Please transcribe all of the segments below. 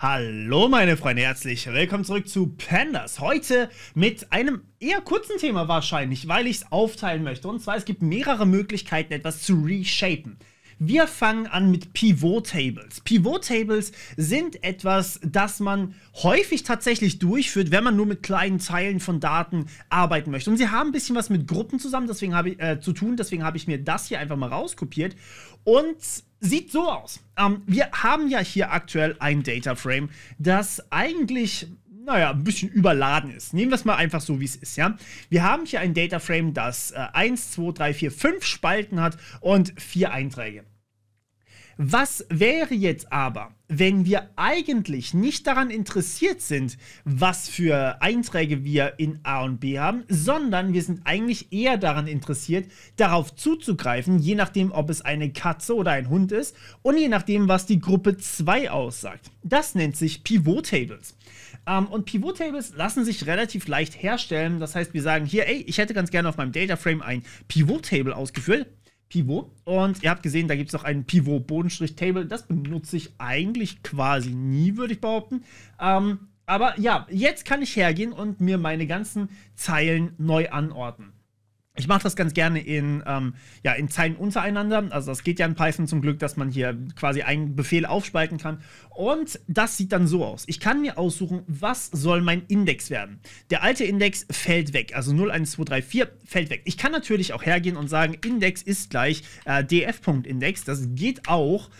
Hallo meine Freunde, herzlich willkommen zurück zu Pandas. Heute mit einem eher kurzen Thema wahrscheinlich, weil ich es aufteilen möchte. Und zwar, es gibt mehrere Möglichkeiten, etwas zu reshapen. Wir fangen an mit Pivot Tables. Pivot Tables sind etwas, das man häufig tatsächlich durchführt, wenn man nur mit kleinen Zeilen von Daten arbeiten möchte. Und sie haben ein bisschen was mit Gruppen zusammen deswegen ich, äh, zu tun, deswegen habe ich mir das hier einfach mal rauskopiert. Und sieht so aus. Ähm, wir haben ja hier aktuell ein Data Frame, das eigentlich naja, ein bisschen überladen ist. Nehmen wir es mal einfach so, wie es ist, ja. Wir haben hier ein Data Frame, das äh, 1, 2, 3, 4, 5 Spalten hat und 4 Einträge. Was wäre jetzt aber, wenn wir eigentlich nicht daran interessiert sind, was für Einträge wir in A und B haben, sondern wir sind eigentlich eher daran interessiert, darauf zuzugreifen, je nachdem, ob es eine Katze oder ein Hund ist und je nachdem, was die Gruppe 2 aussagt. Das nennt sich Pivot Tables. Ähm, und Pivot Tables lassen sich relativ leicht herstellen. Das heißt, wir sagen hier, ey, ich hätte ganz gerne auf meinem Data Frame ein Pivot Table ausgeführt Pivot. Und ihr habt gesehen, da gibt es noch einen Pivot-Bodenstrich-Table. Das benutze ich eigentlich quasi nie, würde ich behaupten. Ähm, aber ja, jetzt kann ich hergehen und mir meine ganzen Zeilen neu anordnen. Ich mache das ganz gerne in, ähm, ja, in Zeilen untereinander. Also das geht ja in Python zum Glück, dass man hier quasi einen Befehl aufspalten kann. Und das sieht dann so aus. Ich kann mir aussuchen, was soll mein Index werden. Der alte Index fällt weg, also 0, 1, 2, 3, 4 fällt weg. Ich kann natürlich auch hergehen und sagen, Index ist gleich äh, df.index. Das geht auch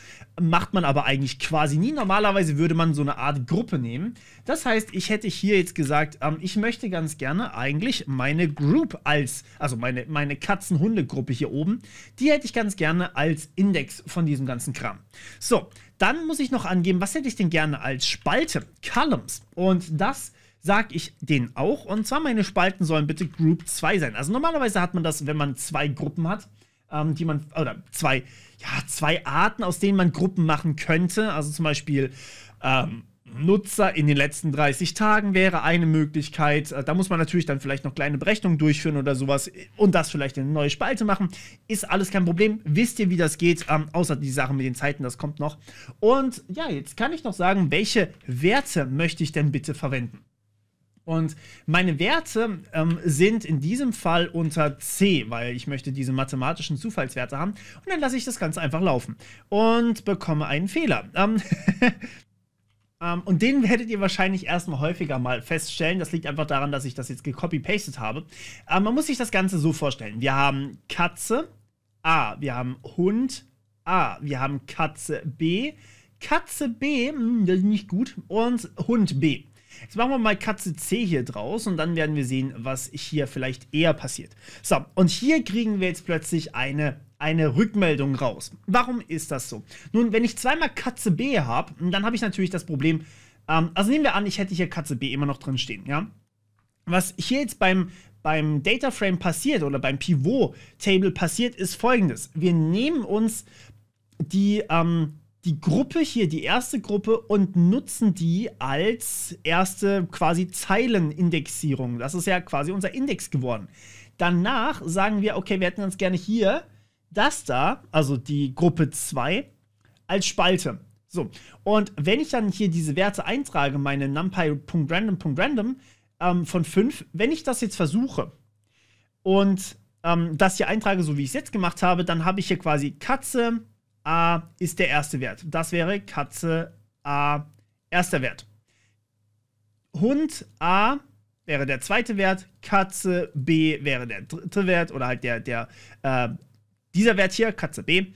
macht man aber eigentlich quasi nie. Normalerweise würde man so eine Art Gruppe nehmen. Das heißt, ich hätte hier jetzt gesagt, ähm, ich möchte ganz gerne eigentlich meine Group als, also meine, meine Katzen-Hunde-Gruppe hier oben, die hätte ich ganz gerne als Index von diesem ganzen Kram. So, dann muss ich noch angeben, was hätte ich denn gerne als Spalte? Columns. Und das sage ich denen auch. Und zwar meine Spalten sollen bitte Group 2 sein. Also normalerweise hat man das, wenn man zwei Gruppen hat, ähm, die man, oder zwei, ja, zwei Arten, aus denen man Gruppen machen könnte. Also zum Beispiel ähm, Nutzer in den letzten 30 Tagen wäre eine Möglichkeit. Äh, da muss man natürlich dann vielleicht noch kleine Berechnungen durchführen oder sowas und das vielleicht in eine neue Spalte machen. Ist alles kein Problem. Wisst ihr, wie das geht? Ähm, außer die Sache mit den Zeiten, das kommt noch. Und ja, jetzt kann ich noch sagen, welche Werte möchte ich denn bitte verwenden? Und meine Werte ähm, sind in diesem Fall unter C, weil ich möchte diese mathematischen Zufallswerte haben. Und dann lasse ich das Ganze einfach laufen und bekomme einen Fehler. Ähm, Um, ähm, und den werdet ihr wahrscheinlich erstmal häufiger mal feststellen. Das liegt einfach daran, dass ich das jetzt gecopy-pastet habe. Aber man muss sich das Ganze so vorstellen. Wir haben Katze A, wir haben Hund A, wir haben Katze B, Katze B, hm, das ist nicht gut, und Hund B. Jetzt machen wir mal Katze C hier draus und dann werden wir sehen, was hier vielleicht eher passiert. So, und hier kriegen wir jetzt plötzlich eine eine Rückmeldung raus. Warum ist das so? Nun, wenn ich zweimal Katze B habe, dann habe ich natürlich das Problem, ähm, also nehmen wir an, ich hätte hier Katze B immer noch drin stehen, ja? Was hier jetzt beim, beim Data Frame passiert oder beim Pivot Table passiert, ist folgendes. Wir nehmen uns die, ähm, die Gruppe hier, die erste Gruppe, und nutzen die als erste quasi Zeilenindexierung. Das ist ja quasi unser Index geworden. Danach sagen wir, okay, wir hätten ganz gerne hier das da, also die Gruppe 2, als Spalte. So, und wenn ich dann hier diese Werte eintrage, meine numpy.random.random ähm, von 5, wenn ich das jetzt versuche und ähm, das hier eintrage, so wie ich es jetzt gemacht habe, dann habe ich hier quasi Katze, A ist der erste Wert. Das wäre Katze A erster Wert. Hund A wäre der zweite Wert, Katze B wäre der dritte Wert oder halt der, der äh, dieser Wert hier, Katze B.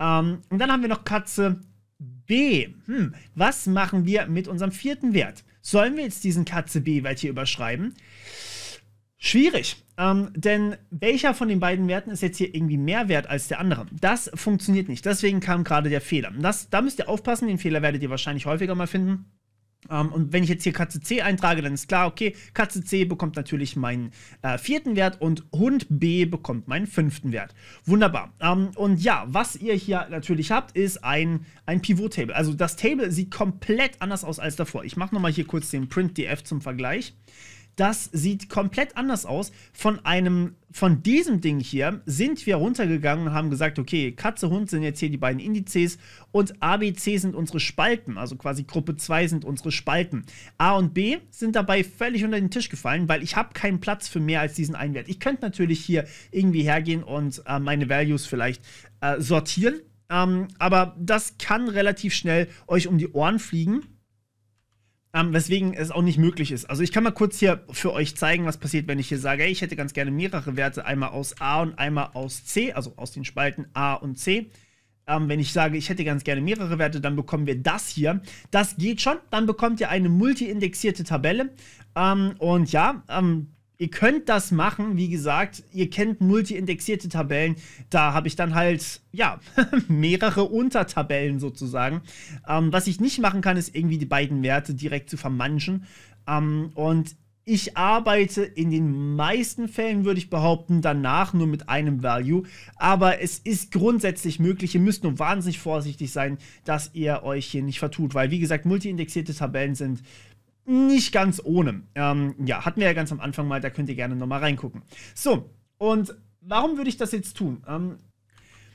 Ähm, und dann haben wir noch Katze B. Hm, was machen wir mit unserem vierten Wert? Sollen wir jetzt diesen Katze B Wert hier überschreiben? Schwierig. Ähm, denn welcher von den beiden Werten ist jetzt hier irgendwie mehr wert als der andere? Das funktioniert nicht. Deswegen kam gerade der Fehler. Das, da müsst ihr aufpassen. Den Fehler werdet ihr wahrscheinlich häufiger mal finden. Ähm, und wenn ich jetzt hier Katze C eintrage, dann ist klar, okay, Katze C bekommt natürlich meinen äh, vierten Wert und Hund B bekommt meinen fünften Wert. Wunderbar. Ähm, und ja, was ihr hier natürlich habt, ist ein, ein Pivot-Table. Also das Table sieht komplett anders aus als davor. Ich mache nochmal hier kurz den Print-DF zum Vergleich. Das sieht komplett anders aus. Von einem, von diesem Ding hier sind wir runtergegangen und haben gesagt, okay, Katze, Hund sind jetzt hier die beiden Indizes und A, B, C sind unsere Spalten. Also quasi Gruppe 2 sind unsere Spalten. A und B sind dabei völlig unter den Tisch gefallen, weil ich habe keinen Platz für mehr als diesen einen Wert. Ich könnte natürlich hier irgendwie hergehen und äh, meine Values vielleicht äh, sortieren. Ähm, aber das kann relativ schnell euch um die Ohren fliegen ähm, weswegen es auch nicht möglich ist. Also ich kann mal kurz hier für euch zeigen, was passiert, wenn ich hier sage, ey, ich hätte ganz gerne mehrere Werte, einmal aus A und einmal aus C, also aus den Spalten A und C. Ähm, wenn ich sage, ich hätte ganz gerne mehrere Werte, dann bekommen wir das hier. Das geht schon. Dann bekommt ihr eine multi-indexierte Tabelle. Ähm, und ja, ähm, Ihr könnt das machen, wie gesagt, ihr kennt multi-indexierte Tabellen. Da habe ich dann halt, ja, mehrere Untertabellen sozusagen. Ähm, was ich nicht machen kann, ist irgendwie die beiden Werte direkt zu vermanschen. Ähm, und ich arbeite in den meisten Fällen, würde ich behaupten, danach nur mit einem Value. Aber es ist grundsätzlich möglich. Ihr müsst nur wahnsinnig vorsichtig sein, dass ihr euch hier nicht vertut. Weil, wie gesagt, multi-indexierte Tabellen sind nicht ganz ohne. Ähm, ja, hatten wir ja ganz am Anfang mal, da könnt ihr gerne nochmal reingucken. So, und warum würde ich das jetzt tun? Ähm,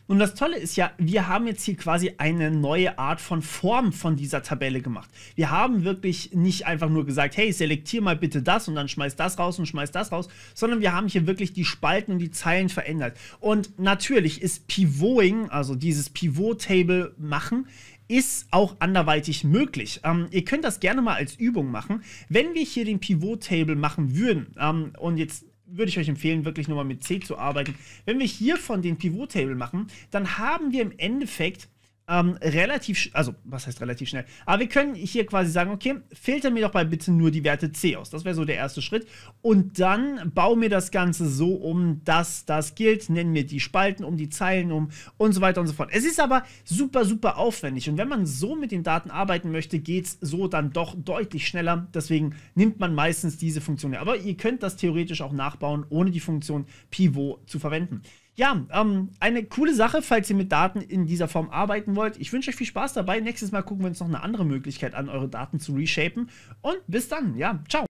nun, das Tolle ist ja, wir haben jetzt hier quasi eine neue Art von Form von dieser Tabelle gemacht. Wir haben wirklich nicht einfach nur gesagt, hey, selektier mal bitte das und dann schmeiß das raus und schmeiß das raus, sondern wir haben hier wirklich die Spalten und die Zeilen verändert. Und natürlich ist Pivoting, also dieses Pivot-Table machen, ist auch anderweitig möglich. Ähm, ihr könnt das gerne mal als Übung machen. Wenn wir hier den Pivot-Table machen würden, ähm, und jetzt würde ich euch empfehlen, wirklich nur mal mit C zu arbeiten, wenn wir hier von den Pivot-Table machen, dann haben wir im Endeffekt ähm, relativ, also was heißt relativ schnell, aber wir können hier quasi sagen, okay, filter mir doch mal bitte nur die Werte C aus. Das wäre so der erste Schritt. Und dann baue mir das Ganze so um, dass das gilt, nennen mir die Spalten um, die Zeilen um und so weiter und so fort. Es ist aber super, super aufwendig und wenn man so mit den Daten arbeiten möchte, geht es so dann doch deutlich schneller. Deswegen nimmt man meistens diese Funktion. Aber ihr könnt das theoretisch auch nachbauen, ohne die Funktion Pivot zu verwenden. Ja, ähm, eine coole Sache, falls ihr mit Daten in dieser Form arbeiten wollt. Ich wünsche euch viel Spaß dabei. Nächstes Mal gucken wir uns noch eine andere Möglichkeit an, eure Daten zu reshapen. Und bis dann. Ja, ciao.